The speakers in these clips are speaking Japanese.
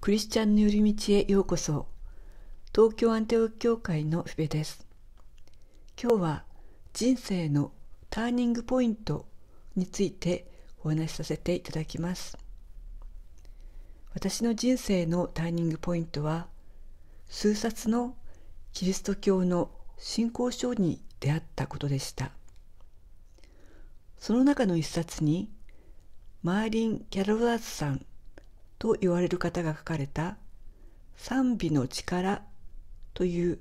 クリスチャンの寄り道へようこそ東京アンテオ教会のふべです今日は人生のターニングポイントについてお話しさせていただきます私の人生のターニングポイントは数冊のキリスト教の信仰書に出会ったことでしたその中の一冊にマーリン・キャロラーズさんと言われる方が書かれた「賛美の力」という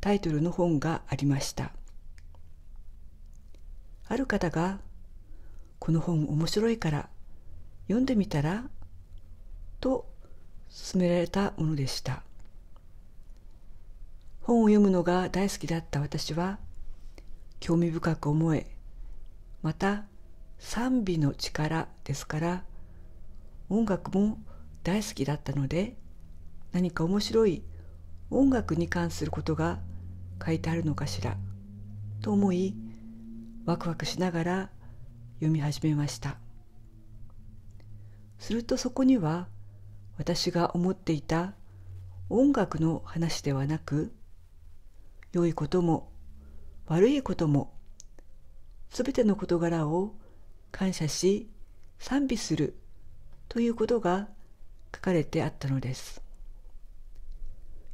タイトルの本がありましたある方が「この本面白いから読んでみたら?」と勧められたものでした本を読むのが大好きだった私は興味深く思えまた賛美の力ですから「音楽も大好きだったので何か面白い音楽に関することが書いてあるのかしらと思いワクワクしながら読み始めましたするとそこには私が思っていた音楽の話ではなく良いことも悪いこともすべての事柄を感謝し賛美するということが書かれてあったのです。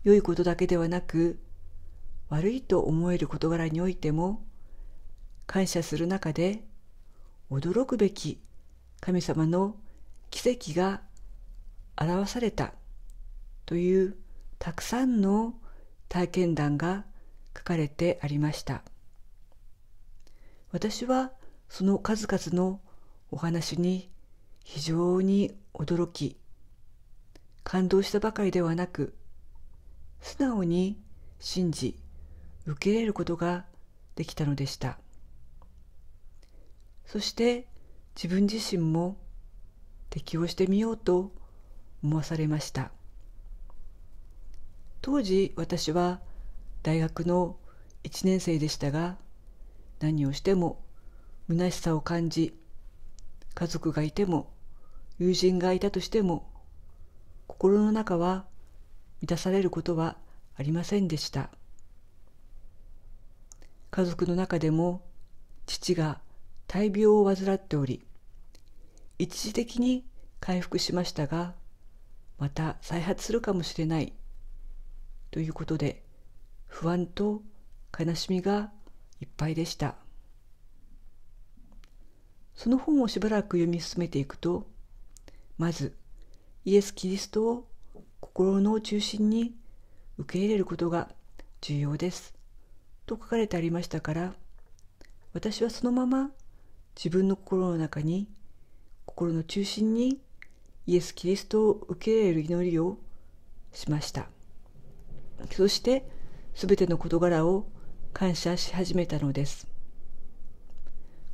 良いことだけではなく悪いと思える事柄においても感謝する中で驚くべき神様の奇跡が表されたというたくさんの体験談が書かれてありました私はその数々のお話に非常に驚き感動したばかりではなく素直に信じ受け入れることができたのでしたそして自分自身も適応してみようと思わされました当時私は大学の1年生でしたが何をしても虚しさを感じ家族がいても友人がいたとしても心の中は満たされることはありませんでした家族の中でも父が大病を患っており一時的に回復しましたがまた再発するかもしれないということで不安と悲しみがいっぱいでしたその本をしばらく読み進めていくとまずイエス・キリストを心の中心に受け入れることが重要ですと書かれてありましたから私はそのまま自分の心の中に心の中心にイエス・キリストを受け入れる祈りをしましたそして全ての事柄を感謝し始めたのです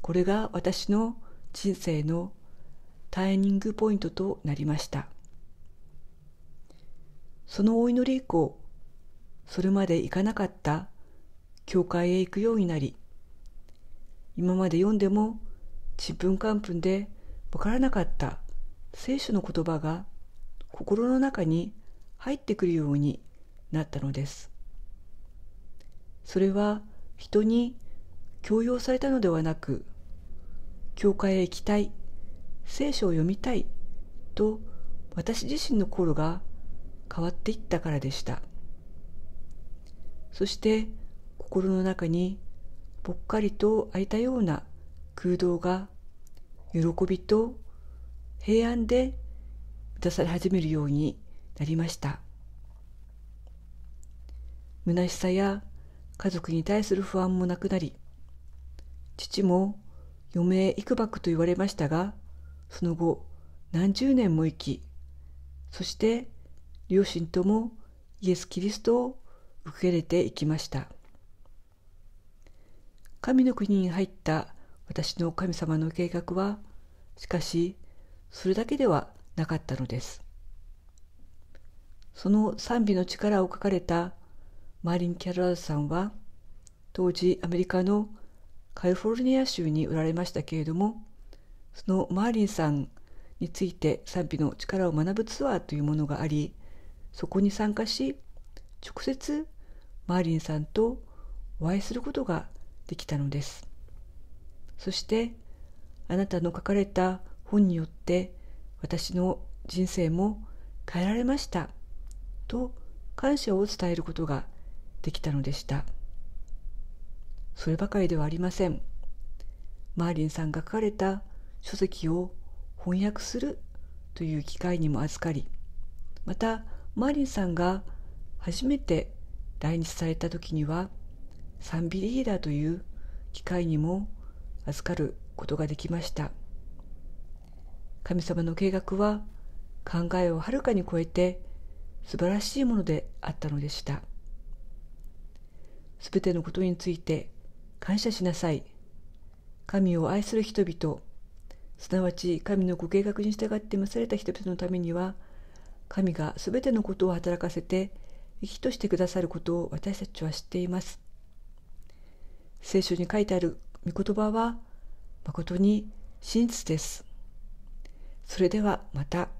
これが私の人生のターニングポイントとなりました。そのお祈り以降、それまで行かなかった教会へ行くようになり、今まで読んでもちんぷんかんぷんでわからなかった聖書の言葉が心の中に入ってくるようになったのです。それは人に強要されたのではなく、教会へ行きたい聖書を読みたいと私自身の心が変わっていったからでしたそして心の中にぽっかりと空いたような空洞が喜びと平安で満たされ始めるようになりました虚しさや家族に対する不安もなくなり父も余命いくばくと言われましたがその後何十年も生きそして両親ともイエス・キリストを受け入れていきました神の国に入った私の神様の計画はしかしそれだけではなかったのですその賛美の力を書かれたマーリン・キャロラルさんは当時アメリカのカリフォルニア州におられましたけれどもそのマーリンさんについて賛否の力を学ぶツアーというものがありそこに参加し直接マーリンさんとお会いすることができたのですそしてあなたの書かれた本によって私の人生も変えられましたと感謝を伝えることができたのでしたそればかりではありませんマーリンさんが書かれた書籍を翻訳するという機会にも預かりまたマーリンさんが初めて来日された時には賛美リーダーという機会にも預かることができました神様の計画は考えをはるかに超えて素晴らしいものであったのでしたすべてのことについて感謝しなさい神を愛する人々すなわち神のご計画に従って召された人々のためには神が全てのことを働かせて生きとしてくださることを私たちは知っています。聖書に書いてある御言葉は誠に真実です。それではまた。